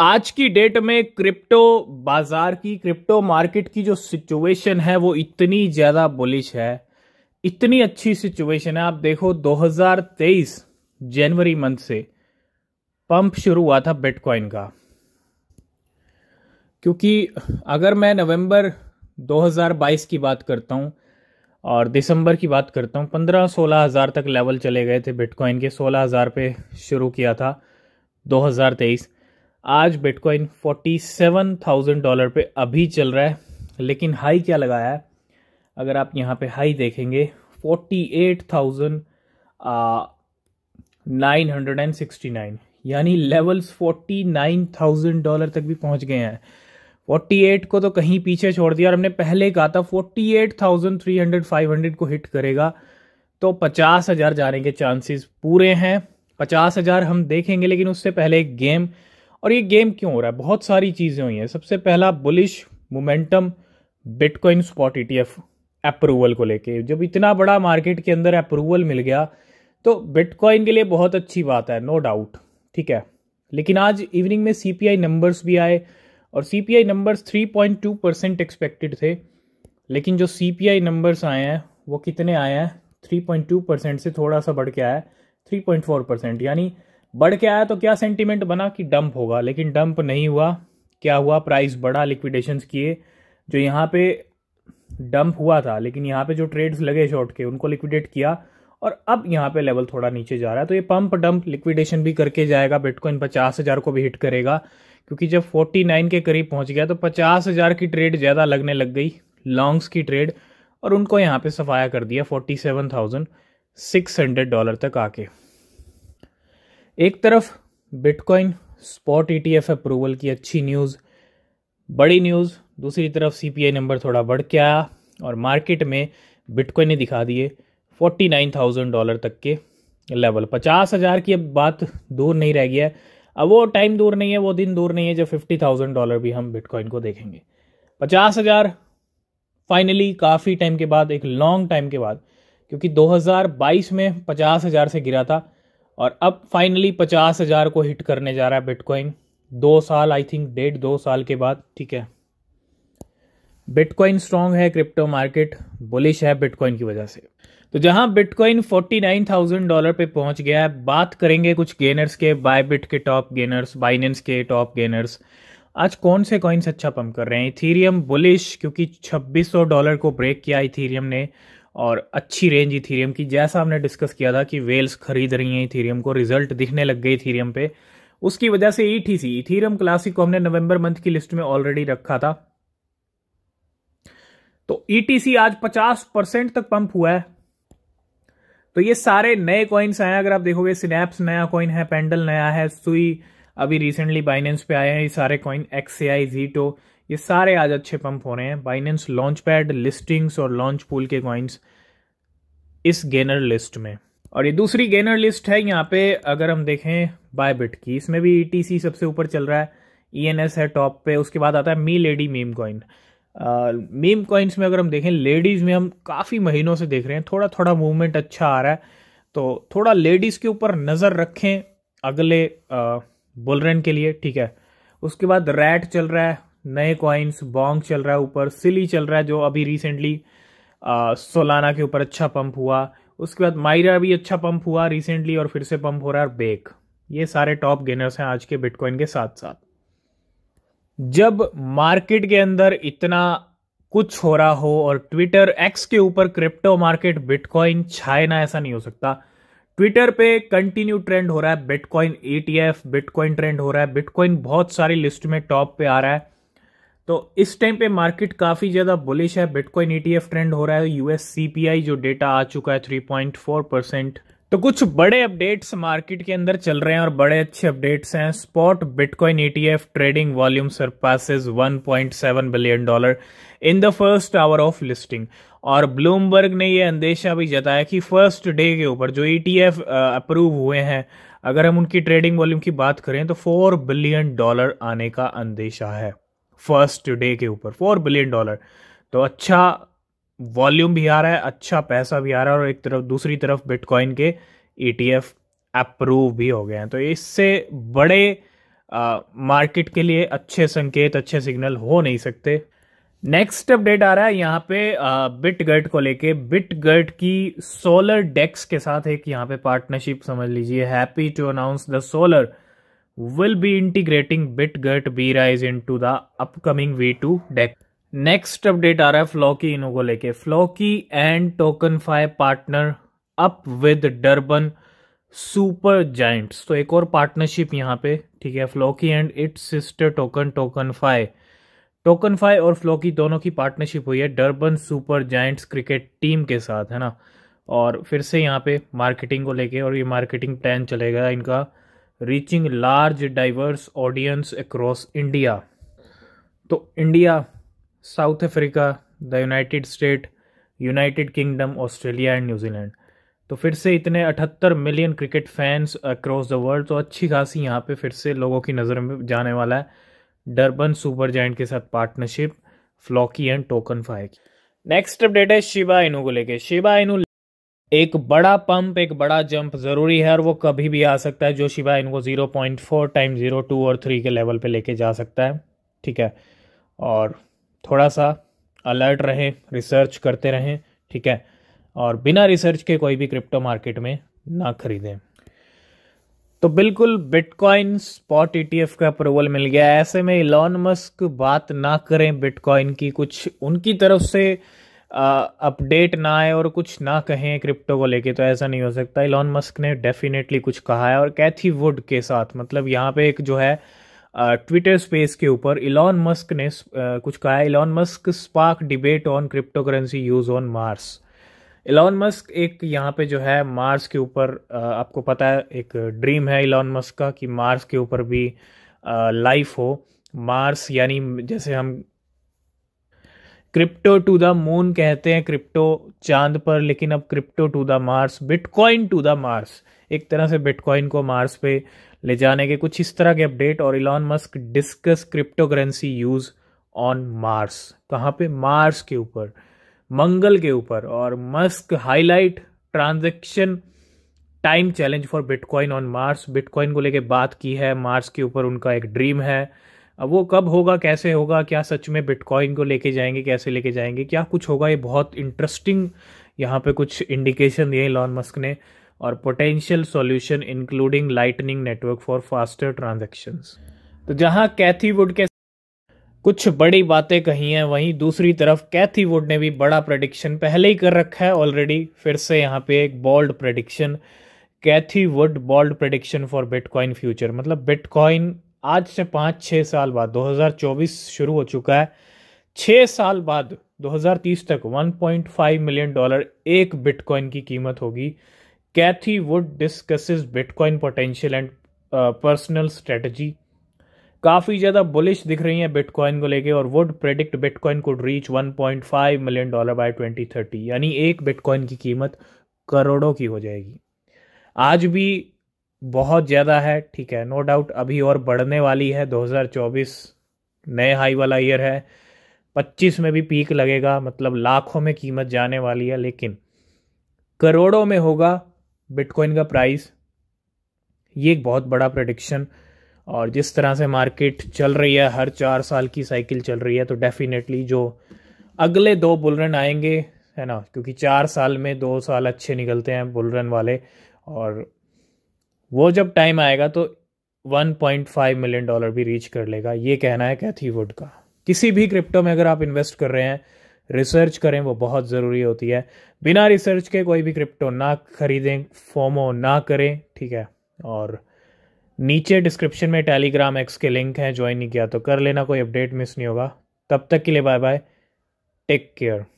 आज की डेट में क्रिप्टो बाजार की क्रिप्टो मार्केट की जो सिचुएशन है वो इतनी ज़्यादा बुलिश है इतनी अच्छी सिचुएशन है आप देखो 2023 जनवरी मंथ से पंप शुरू हुआ था बिटकॉइन का क्योंकि अगर मैं नवंबर 2022 की बात करता हूँ और दिसंबर की बात करता हूँ 15 सोलह हज़ार तक लेवल चले गए थे बिटकॉइन के सोलह हज़ार पे शुरू किया था 2023 आज बिटकॉइन 47,000 डॉलर पे अभी चल रहा है लेकिन हाई क्या लगाया है अगर आप यहाँ पे हाई देखेंगे 48,969 यानी लेवल्स 49,000 डॉलर तक भी पहुँच गए हैं 48 को तो कहीं पीछे छोड़ दिया और हमने पहले कहा था 48,300 500 को हिट करेगा तो पचास हज़ार जाने के चांसेस पूरे हैं पचास हज़ार हम देखेंगे लेकिन उससे पहले एक गेम और ये गेम क्यों हो रहा है बहुत सारी चीज़ें हुई हैं सबसे पहला bullish momentum bitcoin spot E approval को लेके जब इतना बड़ा मार्केट के अंदर अप्रूवल मिल गया तो बिटकॉइन के लिए बहुत अच्छी बात है नो डाउट ठीक है लेकिन आज इवनिंग में सीपीआई नंबर्स भी आए और CPI numbers two percent expected थे लेकिन जो आई नंबर्स आए हैं वो कितने आए हैं 3.2 परसेंट से थोड़ा सा बढ़ के आया है 3.4 परसेंट यानी बढ़ के आया तो क्या सेंटिमेंट बना कि डंप होगा लेकिन डंप नहीं हुआ क्या हुआ प्राइस बढ़ा लिक्विडेशंस किए जो यहाँ पे डंप हुआ था लेकिन यहाँ पे जो ट्रेड्स लगे शॉर्ट के उनको लिक्विडेट किया और अब यहाँ पे लेवल थोड़ा नीचे जा रहा है तो ये पंप डंप लिक्विडेशन भी करके जाएगा बिटकॉइन पचास हज़ार को भी हिट करेगा क्योंकि जब फोर्टी नाइन के करीब पहुँच गया तो पचास हज़ार की ट्रेड ज़्यादा लगने लग गई लॉन्ग्स की ट्रेड और उनको यहाँ पे सफाया कर दिया forty seven thousand six hundred dollar तक आके एक तरफ बिटकॉइन स्पॉट ईटीएफ अप्रूवल की अच्छी न्यूज़ बड़ी न्यूज़ दूसरी तरफ सीपीआई नंबर थोड़ा बढ़ के आया और मार्केट में बिटकॉइन ने दिखा दिए फोर्टी नाइन थाउजेंड डॉलर तक के लेवल पचास हज़ार की अब बात दूर नहीं रह गया है अब वो टाइम दूर नहीं है वो दिन दूर नहीं है जब फिफ्टी थाउजेंड डॉलर भी हम बिटकॉइन को देखेंगे पचास हज़ार फाइनली काफ़ी टाइम के बाद एक लॉन्ग टाइम के बाद क्योंकि 2022 में पचास हज़ार से गिरा था और अब फाइनली पचास हज़ार को हिट करने जा रहा है बिटकॉइन दो साल आई थिंक डेढ़ दो साल के बाद ठीक है बिटकॉइन स्ट्रांग है क्रिप्टो मार्केट बुलिश है बिटकॉइन की वजह से तो जहां बिटकॉइन 49,000 डॉलर पे पहुंच गया है बात करेंगे कुछ गेनर्स के बायबिट के टॉप गेनर्स बाइनेंस के टॉप गेनर्स आज कौन से कॉइन्स अच्छा पंप कर रहे हैं इथीरियम बुलिश क्योंकि 2600 डॉलर को ब्रेक किया इथीरियम ने और अच्छी रेंज इथीरियम की जैसा हमने डिस्कस किया था कि वेल्स खरीद रही हैं इथीरियम को रिजल्ट दिखने लग गई इथीरियम पे उसकी वजह से E T C Ethereum classic को हमने नवंबर मंथ की लिस्ट में ऑलरेडी रखा था तो ईटीसी आज 50 परसेंट तक पंप हुआ है तो ये सारे नए कॉइन्स आए अगर आप देखोगे सिनेप्स नया कॉइन है पेंडल नया है सुई अभी रिसेंटली बाइनेंस पे आए हैं ये सारे कॉइन एक्स आई जीटो ये सारे आज अच्छे पंप हो रहे हैं बाइनेंस लॉन्च पैड लिस्टिंग्स और लॉन्च पूल के कॉइन्स इस गेनर लिस्ट में और ये दूसरी गेनर लिस्ट है यहाँ पे अगर हम देखें बायबिट की इसमें भी ई e सबसे ऊपर चल रहा है ई e है टॉप पे उसके बाद आता है Milady meme coin meme coins में अगर हम देखें लेडीज़ में हम काफ़ी महीनों से देख रहे हैं थोड़ा थोड़ा मूवमेंट अच्छा आ रहा है तो थोड़ा लेडीज़ के ऊपर नज़र रखें अगले बुलरन के लिए ठीक है उसके बाद रैट चल रहा है नए कॉइन्स बॉन्ग चल रहा है ऊपर सिली चल रहा है जो अभी रिसेंटली सोलाना के ऊपर अच्छा पंप हुआ उसके बाद मायरा भी अच्छा पंप हुआ रिसेंटली और फिर से पंप हो रहा है बेक ये सारे टॉप गेनर्स हैं आज के बिटकॉइन के साथ साथ जब मार्केट के अंदर इतना कुछ हो रहा हो और ट्विटर एक्स के ऊपर क्रिप्टो मार्केट बिटकॉइन छाए ना ऐसा नहीं हो सकता ट्विटर पे कंटिन्यू ट्रेंड हो रहा है बिटकॉइन ईटीएफ बिटकॉइन ट्रेंड हो रहा है बिटकॉइन बहुत सारी लिस्ट में टॉप पे आ रहा है तो इस टाइम पे मार्केट काफ़ी ज़्यादा बुलिश है बिटकॉइन ईटीएफ ट्रेंड हो रहा है यूएस सीपीआई जो डेटा आ चुका है 3.4 परसेंट तो कुछ बड़े अपडेट्स मार्केट के अंदर चल रहे हैं और बड़े अच्छे अपडेट्स हैं spot bitcoin ETF trading volume point 1.7 billion dollar in the first hour of listing और ब्लूमबर्ग ने यह अंदेशा भी जताया कि फर्स्ट डे के ऊपर जो ईटीएफ e अप्रूव हुए हैं अगर हम उनकी ट्रेडिंग वॉल्यूम की बात करें तो 4 बिलियन डॉलर आने का अंदेशा है फर्स्ट डे के ऊपर फोर बिलियन डॉलर तो अच्छा वॉल्यूम भी आ रहा है अच्छा पैसा भी आ रहा है और एक तरफ दूसरी तरफ बिटकॉइन के ई e अप्रूव भी हो गए हैं तो इससे बड़े मार्केट के लिए अच्छे संकेत अच्छे सिग्नल हो नहीं सकते नेक्स्ट अपडेट आ रहा है यहाँ पे बिटगर्ट को लेके बिटगर्ट की सोलर डेक्स के साथ एक यहाँ पे पार्टनरशिप समझ लीजिए happy to announce the solar will be integrating BitGet b into the upcoming V2 deck. Next update आ रहा है फ्लॉकी इनो को लेके Floki and TokenFi partner up with Durban Super Giants. तो एक और partnership यहाँ पे ठीक है Floki and its sister token token TokenFi token और फ्लॉकी दोनों की पार्टनरशिप हुई है Durban super giants cricket team के साथ है ना और फिर से यहाँ पे मार्केटिंग को लेके और ये मार्केटिंग प्लान चलेगा इनका reaching large diverse audience across India तो India South Africa the United State United Kingdom Australia and New Zealand तो फिर से इतने 78 million cricket fans across the world तो अच्छी खासी यहाँ पे फिर से लोगों की नज़र में जाने वाला है डरबन सुपर जैंट के साथ partnership Floki and token five next update है शिबा इनू को लेके शिबा इनू एक बड़ा पंप एक बड़ा जंप ज़रूरी है और वो कभी भी आ सकता है जो शिवा इनको zero point four time zero two और थ्री के लेवल पे लेके जा सकता है ठीक है और थोड़ा सा अलर्ट रहें रिसर्च करते रहें ठीक है और बिना रिसर्च के कोई भी क्रिप्टो मार्केट में ना खरीदें तो बिल्कुल बिटकॉइन स्पॉट ईटीएफ का अप्रूवल मिल गया ऐसे में इलॉन मस्क बात ना करें बिटकॉइन की कुछ उनकी तरफ से अपडेट ना आए और कुछ ना कहें क्रिप्टो को लेके तो ऐसा नहीं हो सकता इलॉन मस्क ने डेफिनेटली कुछ कहा है और कैथी वुड के साथ मतलब यहाँ पे एक जो है ट्विटर स्पेस के ऊपर इलॉन मस्क ने कुछ कहा है Elon Musk spark debate on crypto currency use on Mars Elon Musk एक यहाँ पे जो है मार्स के ऊपर आपको पता है एक ड्रीम है इलॉन मस्क का कि मार्स के ऊपर भी लाइफ हो मार्स यानी जैसे हम क्रिप्टो टू द मून कहते हैं क्रिप्टो चांद पर लेकिन अब crypto to the Mars bitcoin to the Mars एक तरह से बिटकॉइन को मार्स पे ले जाने के कुछ इस तरह के अपडेट और Elon Musk discuss crypto currency use on Mars कहाँ पे मार्स के ऊपर मंगल के ऊपर और Musk highlight transaction time challenge for bitcoin on Mars bitcoin को लेके बात की है मार्स के ऊपर उनका एक ड्रीम है अब वो कब होगा कैसे होगा क्या सच में बिटकॉइन को लेके जाएंगे कैसे लेके जाएंगे क्या कुछ होगा ये बहुत इंटरेस्टिंग यहाँ पे कुछ इंडिकेशन दिए लॉन मस्क ने और potential solution including lightning network for faster transactions तो जहाँ कैथी वुड के कुछ बड़ी बातें कही हैं वहीं दूसरी तरफ कैथी वुड ने भी बड़ा प्रडिक्शन पहले ही कर रखा है ऑलरेडी फिर से यहाँ पे एक bold prediction Cathie Wood bold prediction for bitcoin future मतलब बिटकॉइन आज से पाँच छः साल बाद 2024 शुरू हो चुका है छः साल बाद 2030 तक 1.5 मिलियन डॉलर एक बिटकॉइन की कीमत होगी Cathie Wood discusses bitcoin potential and personal strategy काफ़ी ज़्यादा बुलिश दिख रही है बिटकॉइन को लेके और Wood predict bitcoin could reach 1.5 million dollar by 2030 यानी एक बिटकॉइन की कीमत करोड़ों की हो जाएगी आज भी बहुत ज़्यादा है ठीक है नो डाउट अभी और बढ़ने वाली है 2024 नए हाई वाला ईयर है 25 में भी पीक लगेगा मतलब लाखों में कीमत जाने वाली है लेकिन करोड़ों में होगा बिटकॉइन का प्राइस ये एक बहुत बड़ा प्रडिक्शन और जिस तरह से मार्केट चल रही है हर चार साल की साइकिल चल रही है तो डेफिनेटली जो अगले दो बुलरन आएंगे है ना क्योंकि चार साल में दो साल अच्छे निकलते हैं बुलरन वाले और वो जब टाइम आएगा तो 1.5 मिलियन डॉलर भी रीच कर लेगा ये कहना है कैथी वुड का किसी भी क्रिप्टो में अगर आप इन्वेस्ट कर रहे हैं रिसर्च करें वो बहुत ज़रूरी होती है बिना रिसर्च के कोई भी क्रिप्टो ना खरीदें फोमो ना करें ठीक है और नीचे डिस्क्रिप्शन में टेलीग्राम एक्स के लिंक हैं ज्वाइन नहीं किया तो कर लेना कोई अपडेट मिस नहीं होगा तब तक के लिए बाय बाय टेक केयर